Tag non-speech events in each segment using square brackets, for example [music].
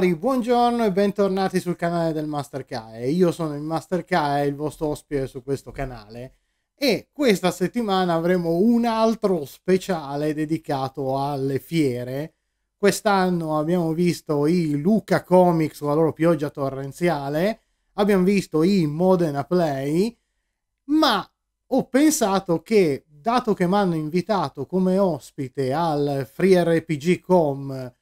signori, buongiorno e bentornati sul canale del Master Kae. Io sono il Master Kae, il vostro ospite su questo canale e questa settimana avremo un altro speciale dedicato alle fiere. Quest'anno abbiamo visto i Luca Comics con la loro pioggia torrenziale, abbiamo visto i Modena Play, ma ho pensato che dato che mi hanno invitato come ospite al FreeRPG.com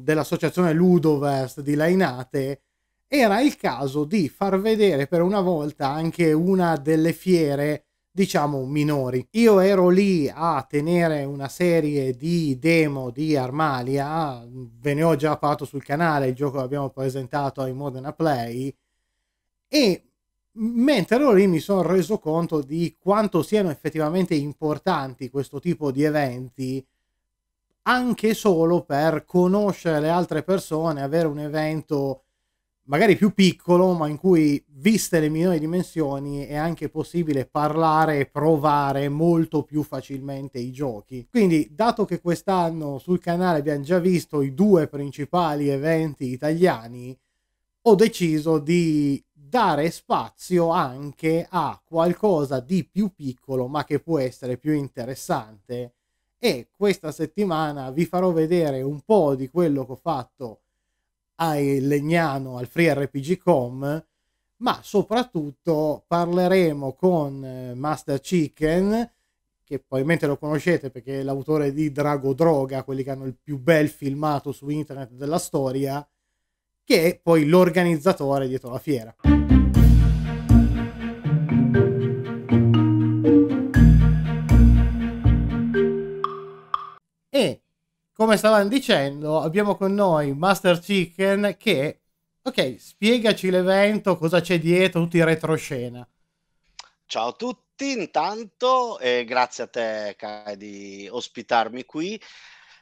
dell'associazione Ludovers di Lainate, era il caso di far vedere per una volta anche una delle fiere, diciamo, minori. Io ero lì a tenere una serie di demo di Armalia, ve ne ho già parlato sul canale, il gioco che abbiamo presentato ai Modena Play, e mentre ero lì mi sono reso conto di quanto siano effettivamente importanti questo tipo di eventi anche solo per conoscere le altre persone, avere un evento magari più piccolo, ma in cui, viste le minori dimensioni, è anche possibile parlare e provare molto più facilmente i giochi. Quindi, dato che quest'anno sul canale abbiamo già visto i due principali eventi italiani, ho deciso di dare spazio anche a qualcosa di più piccolo, ma che può essere più interessante e questa settimana vi farò vedere un po' di quello che ho fatto ai Legnano al Free FreeRPG.com ma soprattutto parleremo con eh, Master Chicken che probabilmente lo conoscete perché è l'autore di Drago Droga, quelli che hanno il più bel filmato su internet della storia, che è poi l'organizzatore dietro la fiera. come stavamo dicendo, abbiamo con noi Master Chicken che, ok, spiegaci l'evento, cosa c'è dietro, tutti in retroscena. Ciao a tutti, intanto, e grazie a te, Kai, di ospitarmi qui.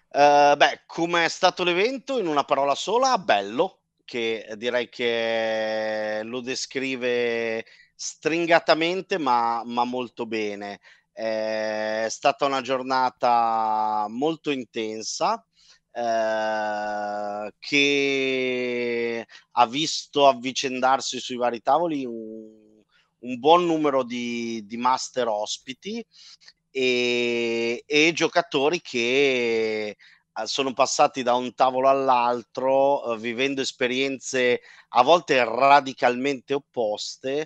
Uh, beh, com'è stato l'evento? In una parola sola, bello, che direi che lo descrive stringatamente ma, ma molto bene. Eh, è stata una giornata molto intensa eh, che ha visto avvicendarsi sui vari tavoli un, un buon numero di, di master ospiti e, e giocatori che eh, sono passati da un tavolo all'altro eh, vivendo esperienze a volte radicalmente opposte,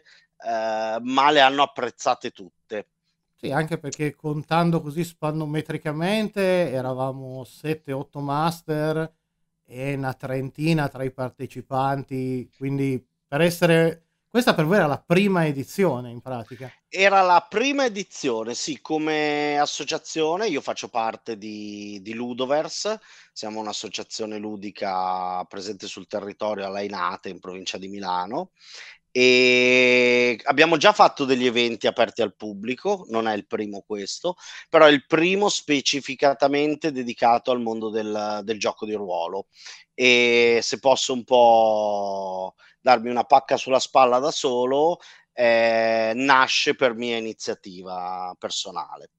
eh, ma le hanno apprezzate tutte. Sì, anche perché contando così spannometricamente eravamo 7-8 master e una trentina tra i partecipanti, quindi per essere... Questa per voi era la prima edizione in pratica? Era la prima edizione, sì, come associazione io faccio parte di, di Ludovers, siamo un'associazione ludica presente sul territorio a Lainate in provincia di Milano e abbiamo già fatto degli eventi aperti al pubblico, non è il primo questo, però è il primo specificatamente dedicato al mondo del, del gioco di ruolo e se posso un po' darmi una pacca sulla spalla da solo, eh, nasce per mia iniziativa personale.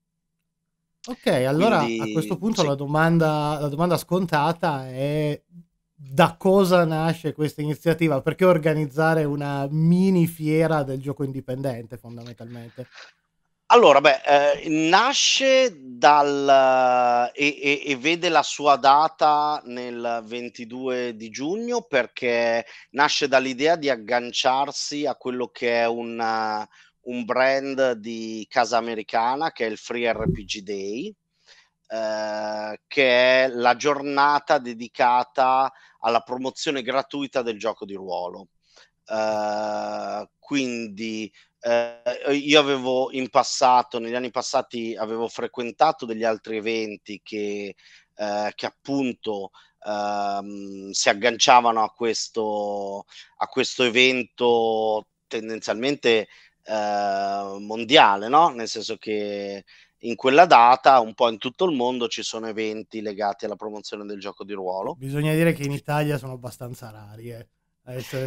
Ok, allora Quindi, a questo punto sì. la, domanda, la domanda scontata è da cosa nasce questa iniziativa? Perché organizzare una mini fiera del gioco indipendente fondamentalmente? Allora, beh, eh, nasce dal, eh, e, e, e, vede la sua data nel 22 di giugno perché nasce dall'idea di agganciarsi a quello che è una, eh, un brand di casa americana che è il Free RPG Day, eh, che è la giornata dedicata alla promozione gratuita del gioco di ruolo. Eh, quindi eh, io avevo in passato, negli anni passati, avevo frequentato degli altri eventi che, eh, che appunto ehm, si agganciavano a questo, a questo evento tendenzialmente eh, mondiale, no? nel senso che in quella data, un po' in tutto il mondo, ci sono eventi legati alla promozione del gioco di ruolo. Bisogna dire che in Italia sono abbastanza rari. Eh.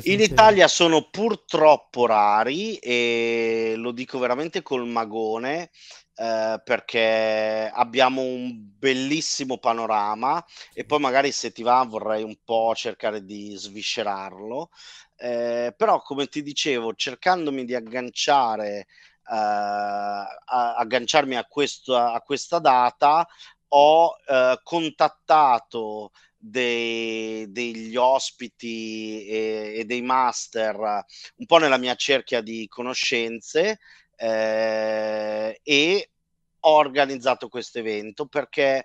In Italia sono purtroppo rari e lo dico veramente col magone eh, perché abbiamo un bellissimo panorama e poi magari se ti va vorrei un po' cercare di sviscerarlo. Eh, però come ti dicevo, cercandomi di agganciare eh, a, agganciarmi a, questo, a, questa data, ho eh, contattato dei, degli ospiti e, e, dei master eh, un po' nella mia cerchia di conoscenze eh, e ho organizzato questo evento perché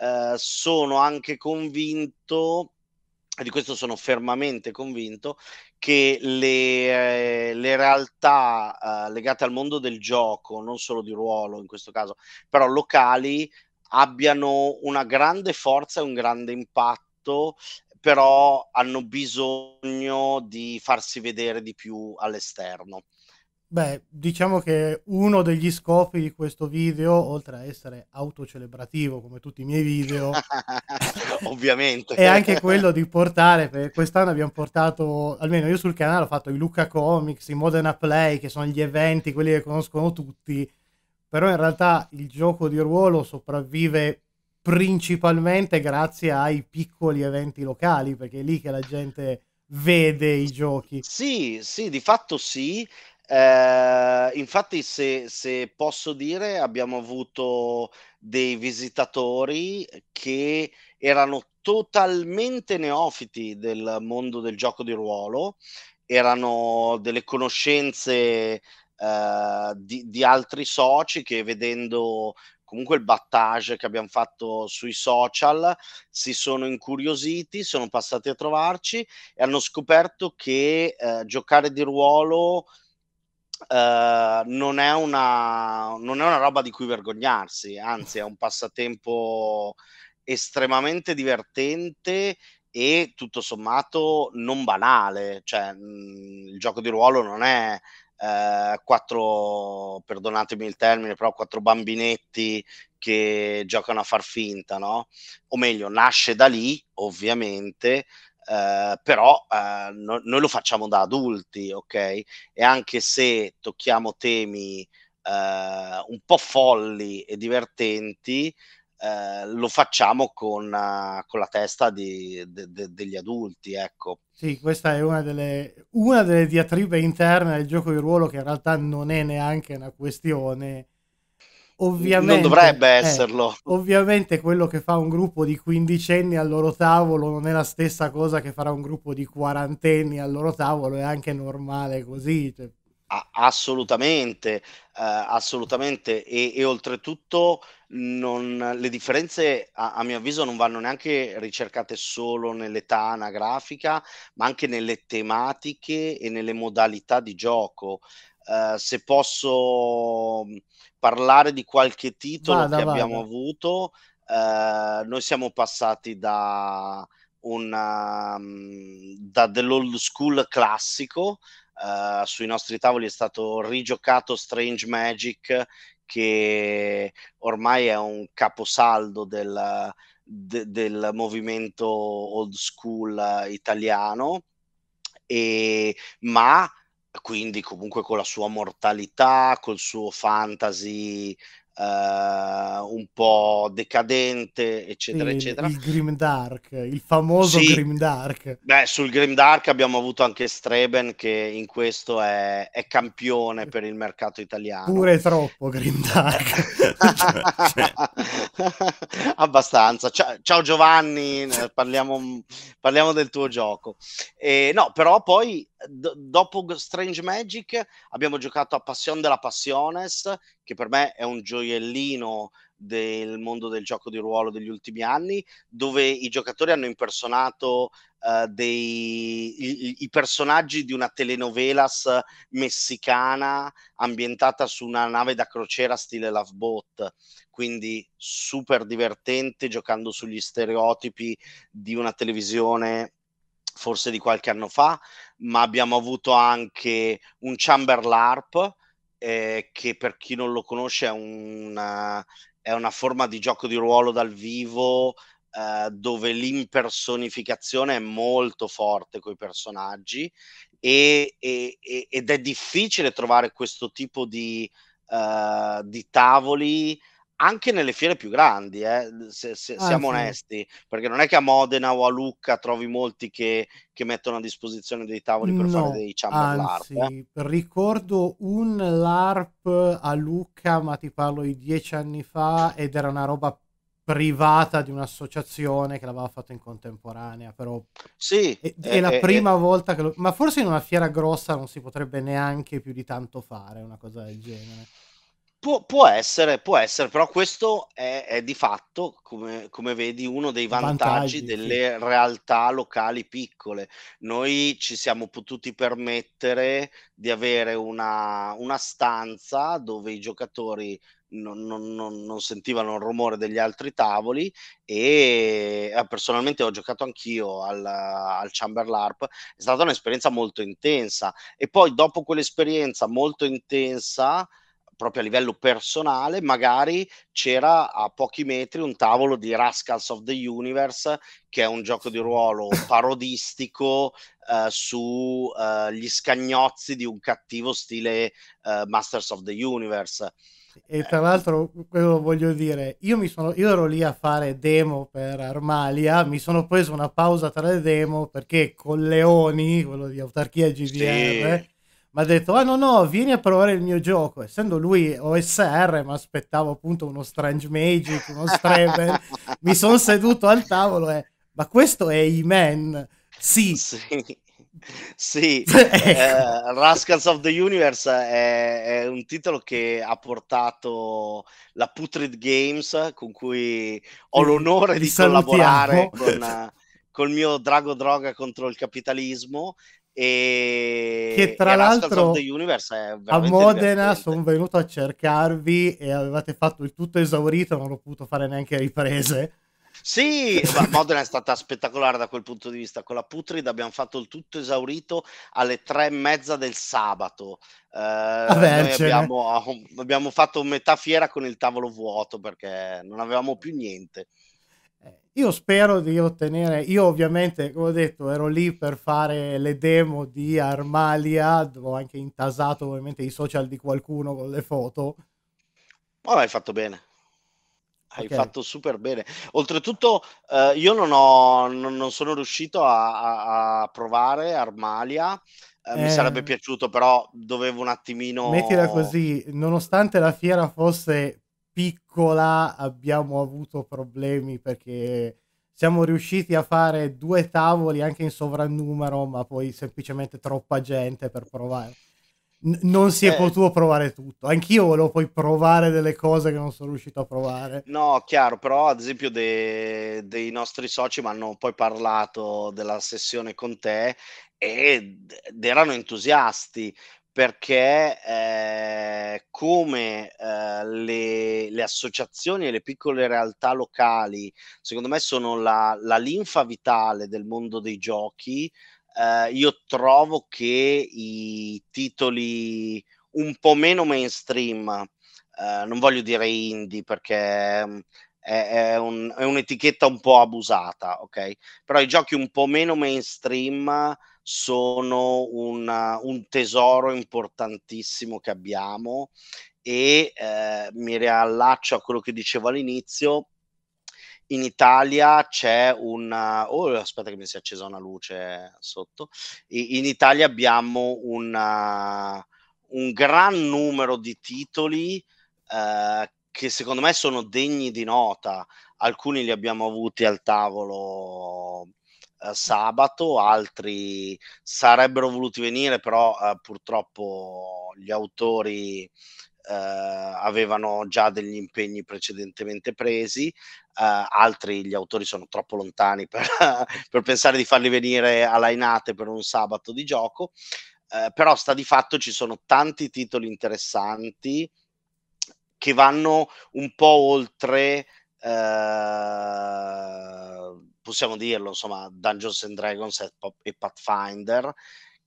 eh, sono anche convinto e di questo sono fermamente convinto, che le, eh, le realtà eh, legate al mondo del gioco, non solo di ruolo in questo caso, però locali, abbiano una grande forza e un grande impatto, però hanno bisogno di farsi vedere di più all'esterno. Beh, diciamo che uno degli scopi di questo video, oltre a essere autocelebrativo come tutti i miei video, [laughs] ovviamente, è anche quello di portare, perché quest'anno abbiamo portato, almeno io sul canale ho fatto i Luca Comics, i Modena Play, che sono gli eventi, quelli che conoscono tutti, però in realtà il gioco di ruolo sopravvive principalmente grazie ai piccoli eventi locali, perché è lì che la gente vede i giochi. Sì, sì, di fatto sì. Eh, infatti, se, se, posso dire, abbiamo avuto dei visitatori che erano totalmente neofiti del mondo del gioco di ruolo, erano delle conoscenze eh, di, di altri soci che vedendo comunque il battage che abbiamo fatto sui social, si sono incuriositi, sono passati a trovarci e hanno scoperto che eh, giocare di ruolo Ehm, non, è una, non, è una, roba di cui vergognarsi, anzi è un passatempo estremamente divertente e tutto sommato non banale, cioè mh, mhmm, il gioco di ruolo non è eh, quattro, perdonatemi il termine, però quattro bambinetti che giocano a far finta, no? O meglio, nasce da lì, ovviamente, eh, però eh, no, noi lo facciamo da adulti, ok? E anche se tocchiamo temi eh, un po' folli e divertenti, eh, lo facciamo con, uh, con la testa di, de, de, degli adulti, ecco. Sì, questa è una delle, una delle diatribe interne del gioco di ruolo che in realtà non è neanche una questione Ovviamente, non dovrebbe eh, esserlo. Eh, ovviamente quello che fa un gruppo di quindicenni al loro tavolo non è la stessa cosa che farà un gruppo di quarantenni al loro tavolo, è anche normale così. Cioè. Assolutamente, eh, assolutamente. E, e oltretutto non, le differenze, a, a, mio avviso, non vanno neanche ricercate solo nell'età anagrafica, ma anche nelle tematiche e nelle modalità di gioco. Eh, se posso mm, parlare di qualche titolo vada, che vada. abbiamo avuto, uh, noi siamo passati da, una, ehm, da dell'old school classico. Uh, sui nostri tavoli è stato rigiocato Strange Magic che ormai è un caposaldo del, de, del movimento old school italiano, e, ma quindi comunque con la sua mortalità, col suo fantasy eh, un po' decadente, eccetera, il, eccetera. Il Grim Dark, il famoso sì. Grim Dark. Beh, sul Grim Dark abbiamo avuto anche Streben che in questo è, è campione per il mercato italiano. Pure troppo Grim Dark. [laughs] [laughs] Abbastanza. Ciao, ciao Giovanni, parliamo, parliamo, del tuo gioco. Eh, no, però poi d- dopo Strange Magic abbiamo giocato a Passion della Passiones, che per me è un gioiellino del mondo del gioco di ruolo degli ultimi anni, dove i giocatori hanno impersonato uh, dei, i, i, personaggi di una telenovelas messicana ambientata su una nave da crociera stile Love Boat, quindi super divertente giocando sugli stereotipi di una televisione forse di qualche anno fa, ma abbiamo avuto anche un Chamber LARP, eh, che per chi non lo conosce è una, è una forma di gioco di ruolo dal vivo eh, dove l'impersonificazione è molto forte con i personaggi e, e, ed è difficile trovare questo tipo di, uh, di tavoli anche nelle fiere più grandi, eh, se, se ah, siamo sì. onesti, perché non è che a Modena o a Lucca trovi molti che, che mettono a disposizione dei tavoli per no, fare dei chamber anzi, Eh. Ricordo un LARP a Lucca, ma ti parlo di dieci anni fa, ed era una roba privata di un'associazione che l'aveva fatto in contemporanea, però sì, è, è eh, la eh, eh. prima eh. volta che lo... Ma forse in una fiera grossa non si potrebbe neanche più di tanto fare una cosa del genere. Pu- può essere, può essere, però questo è, è di fatto, come, come, vedi, uno dei vantaggi, vantaggi delle sì. realtà locali piccole. Noi ci siamo potuti permettere di avere una, una stanza dove i giocatori non, non, non, non, sentivano il rumore degli altri tavoli e eh, personalmente ho giocato anch'io al, al Chamberlarp, è stata un'esperienza molto intensa e poi dopo quell'esperienza molto intensa proprio a livello personale, magari c'era a pochi metri un tavolo di Rascals of the Universe, che è un gioco di ruolo [laughs] parodistico eh, sugli eh, scagnozzi di un cattivo stile eh, Masters of the Universe. E tra eh. l'altro, quello voglio dire, io, sono, io ero lì a fare demo per Armalia, mi sono preso una pausa tra le demo perché con Leoni, quello di Autarchia GDR, sì mi ha detto ah no no vieni a provare il mio gioco essendo lui OSR mi aspettavo appunto uno Strange Magic uno Straven [laughs] mi sono seduto al tavolo e ma questo è E-Man sì, sì. Sì, [laughs] ecco. eh, Rascals of the Universe è, è, un titolo che ha portato la Putrid Games, con cui ho l'onore di collaborare con, [laughs] col mio Drago Droga contro il capitalismo e che tra l'altro a Modena sono venuto a cercarvi e avevate fatto il tutto esaurito, non ho potuto fare neanche riprese. Sì, Modena è stata spettacolare da quel punto di vista. Con la Putrid abbiamo fatto il tutto esaurito alle tre e mezza del sabato. Eh, abbiamo, ah, abbiamo fatto metà fiera con il tavolo vuoto perché non avevamo più niente. Eh, io spero di ottenere, io ovviamente, come ho detto, ero lì per fare le demo di Armalia, ho anche intasato ovviamente i social di qualcuno con le foto. Ma oh, l'hai fatto bene. Hai okay. fatto super bene. Oltretutto, eh, io non, ho, non, non, sono riuscito a, a provare Armalia. Eh, eh, mi sarebbe piaciuto, però dovevo un attimino. Mettila così: nonostante la fiera fosse piccola abbiamo avuto problemi perché siamo riusciti a fare due tavoli anche in sovrannumero, ma poi semplicemente troppa gente per provare. N- non si è eh. potuto provare tutto. Anch'io volevo poi provare delle cose che non sono riuscito a provare. No, chiaro, però ad esempio de- dei nostri soci mi hanno poi parlato della sessione con te ed erano entusiasti perché eh, come eh, le, le, associazioni e le piccole realtà locali, secondo me, sono la, la linfa vitale del mondo dei giochi, eh, io trovo che i titoli un po' meno mainstream, eh, non voglio dire indie perché mm, è, un, è, un'etichetta un po' abusata, ok? Però i giochi un po' meno mainstream sono una, un tesoro importantissimo che abbiamo e eh, mi riallaccio a quello che dicevo all'inizio. In Italia c'è un... Oh, aspetta che mi si è accesa una luce sotto. In Italia abbiamo una, un gran numero di titoli eh, che secondo me sono degni di nota. Alcuni li abbiamo avuti al tavolo eh, sabato, altri sarebbero voluti venire, però eh, purtroppo gli autori eh, avevano già degli impegni precedentemente presi, eh, altri gli autori sono troppo lontani per, [laughs] per pensare di farli venire alla Inate per un sabato di gioco. Eh, però sta di fatto ci sono tanti titoli interessanti che vanno un po' oltre eh, possiamo dirlo, insomma, Dungeons and Dragons e Pathfinder,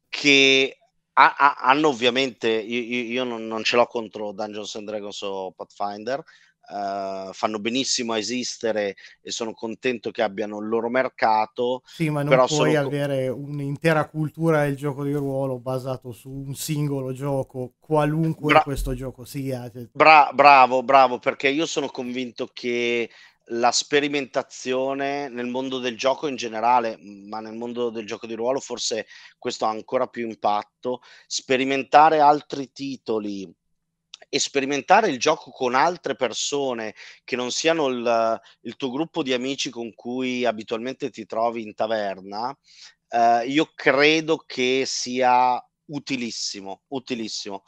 che ha, ha, hanno ovviamente, io, io non, non, ce l'ho contro Dungeons and Dragons o Pathfinder, uh, fanno benissimo a esistere e sono contento che abbiano il loro mercato. Sì, ma non puoi sono... avere un'intera cultura del gioco di ruolo basato su un singolo gioco, qualunque Bra- questo gioco sia. Cioè Bra- bravo, bravo, perché io sono convinto che la sperimentazione nel mondo del gioco in generale, ma nel mondo del gioco di ruolo forse questo ha ancora più impatto, sperimentare altri titoli e sperimentare il gioco con altre persone che non siano il, il tuo gruppo di amici con cui abitualmente ti trovi in taverna, eh, io credo che sia utilissimo, utilissimo.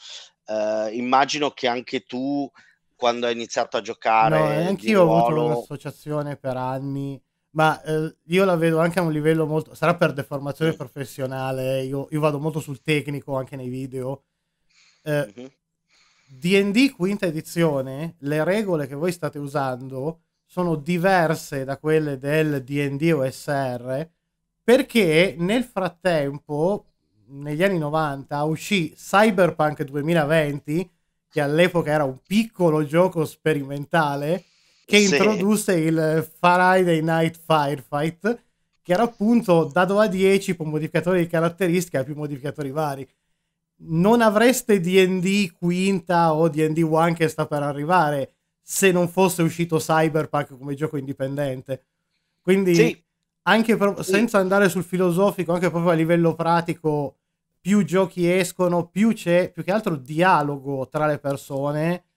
Eh, immagino che anche tu quando hai iniziato a giocare. No, anch'io ho avuto un'associazione per anni, ma eh, io la vedo anche a un livello molto... sarà per deformazione sì. professionale, eh, io, io, vado molto sul tecnico anche nei video. Eh, mm-hmm. D&D quinta edizione, le regole che voi state usando sono diverse da quelle del D&D OSR perché nel frattempo negli anni 90 uscì Cyberpunk 2020 che all'epoca era un piccolo gioco sperimentale che sì. introdusse il Friday Night Firefight, che era appunto dado a 10 con modificatori di caratteristica più modificatori vari. Non avreste DD quinta o DD One che sta per arrivare se non fosse uscito Cyberpunk come gioco indipendente. Quindi, sì. anche pro- senza andare sul filosofico, anche proprio a livello pratico, più giochi escono, più c'è più che altro dialogo tra le persone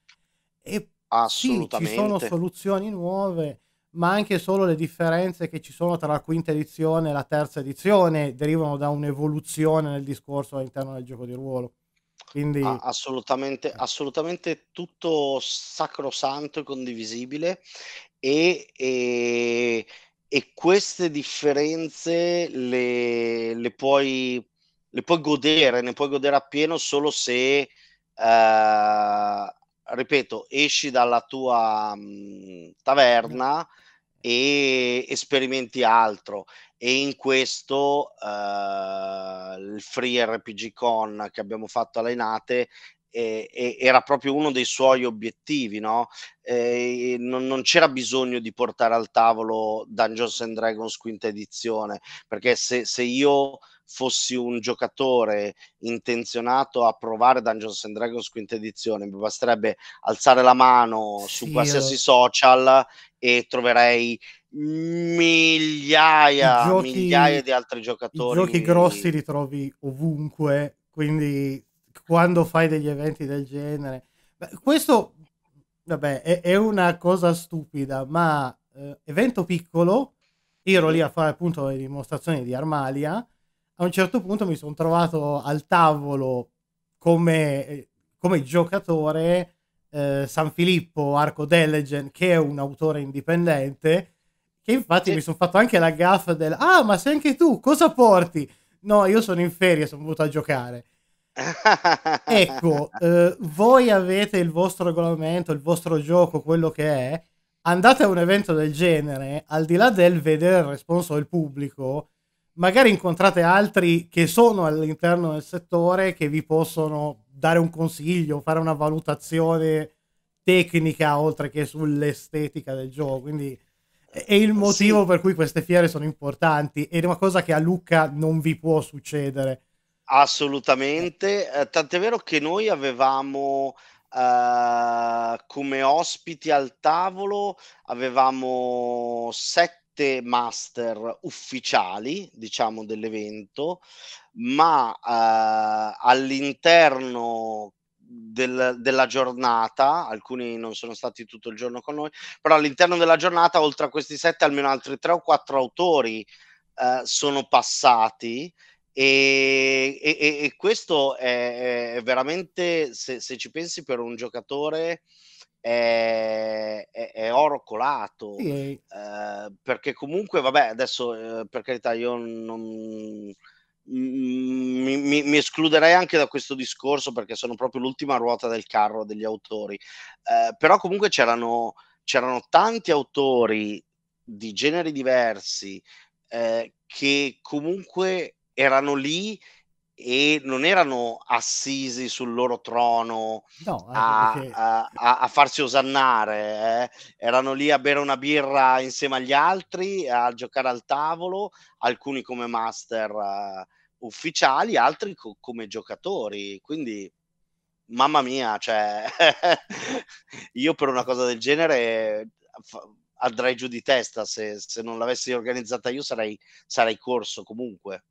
e sì, ci sono soluzioni nuove, ma anche solo le differenze che ci sono tra la quinta edizione e la terza edizione derivano da un'evoluzione nel discorso all'interno del gioco di ruolo. Quindi... assolutamente, assolutamente tutto sacrosanto e condivisibile e, e, e queste differenze le, le puoi ne puoi godere, ne puoi godere appieno solo se, eh, ripeto, esci dalla tua mh, taverna e sperimenti altro. E in questo eh, il Free RPG Con che abbiamo fatto alla Inate eh, era proprio uno dei suoi obiettivi, no? Eh, non, non, c'era bisogno di portare al tavolo Dungeons and Dragons quinta edizione, perché se, se io fossi un giocatore intenzionato a provare Dungeons and Dragons quinta edizione, mi basterebbe alzare la mano su sì, qualsiasi io... Eh. social e troverei migliaia, giochi, migliaia di altri giocatori. I giochi grossi li trovi ovunque, quindi quando fai degli eventi del genere. Questo, vabbè, è, è una cosa stupida, ma eh, evento piccolo, io ero lì a fare appunto le dimostrazioni di Armalia a un certo punto mi sono trovato al tavolo come, eh, come giocatore eh, San Filippo Arco Delegen, che è un autore indipendente, che infatti sì. mi sono fatto anche la gaffa del ah ma sei anche tu, cosa porti? No, io sono in ferie, sono venuto a giocare. [laughs] ecco, eh, voi avete il vostro regolamento, il vostro gioco, quello che è, andate a un evento del genere, al di là del vedere il responso del pubblico, magari incontrate altri che sono all'interno del settore che vi possono dare un consiglio, fare una valutazione tecnica oltre che sull'estetica del gioco. Quindi è il motivo sì. per cui queste fiere sono importanti ed è una cosa che a Lucca non vi può succedere. Assolutamente, eh, tant'è vero che noi avevamo eh, come ospiti al tavolo avevamo sette tutte master ufficiali, diciamo, dell'evento, ma eh, all'interno del, della giornata, alcuni non sono stati tutto il giorno con noi, però all'interno della giornata, oltre a questi sette, almeno altri tre o quattro autori eh, sono passati. E, e, e questo è, è, veramente, se, se ci pensi, per un giocatore è, è, è oro colato, sì. eh, perché comunque, vabbè, adesso eh, per carità io non... Mm, mi, mi, mi, escluderei anche da questo discorso perché sono proprio l'ultima ruota del carro degli autori. Eh, però comunque c'erano, c'erano tanti autori di generi diversi eh, che comunque erano lì e non erano assisi sul loro trono no, ecco, a, perché... a, a, a, farsi osannare, eh. erano lì a bere una birra insieme agli altri, a giocare al tavolo, alcuni come master uh, ufficiali, altri co- come giocatori, quindi mamma mia, cioè, [laughs] io per una cosa del genere f- andrei giù di testa, se, se non l'avessi organizzata io sarei, sarei corso comunque.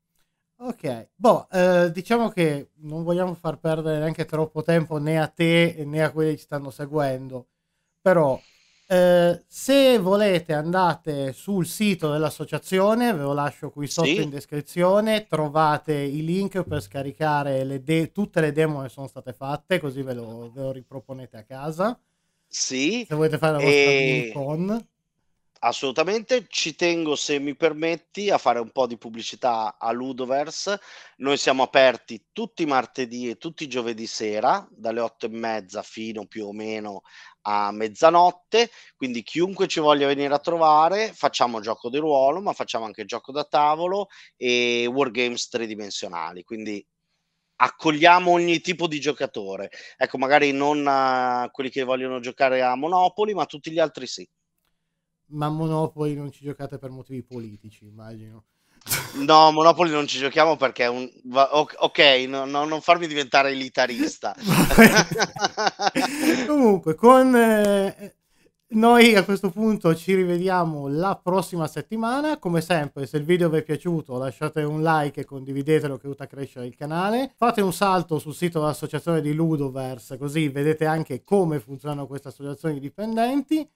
Ok, boh, eh, diciamo che non vogliamo far perdere neanche troppo tempo né a te né a quelli che ci stanno seguendo, però eh, se volete andate sul sito dell'associazione, ve lo lascio qui sotto sì. in descrizione, trovate i link per scaricare le de- tutte le demo che sono state fatte, così ve lo, ve lo riproponete a casa. Sì. Se volete fare la vostra e... con. Assolutamente, ci tengo se mi permetti a fare un po' di pubblicità a Ludoverse. Noi siamo aperti tutti i martedì e tutti i giovedì sera dalle otto e mezza fino più o meno a mezzanotte, quindi chiunque ci voglia venire a trovare, facciamo gioco di ruolo, ma facciamo anche gioco da tavolo e wargames tridimensionali, quindi accogliamo ogni tipo di giocatore. Ecco, magari non uh, quelli che vogliono giocare a Monopoli, ma tutti gli altri sì ma Monopoli non ci giocate per motivi politici, immagino. No, Monopoli non ci giochiamo perché è un... Ok, no, no, non farmi diventare elitarista. [laughs] Comunque, con... Eh, noi a questo punto ci rivediamo la prossima settimana. Come sempre, se il video vi è piaciuto, lasciate un like e condividetelo che aiuta a crescere il canale. Fate un salto sul sito dell'associazione di Ludovers così vedete anche come funzionano queste associazioni dipendenti.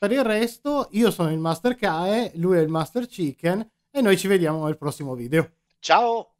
Per il resto, io sono il Master Kae, lui è il Master Chicken e noi ci vediamo nel prossimo video. Ciao!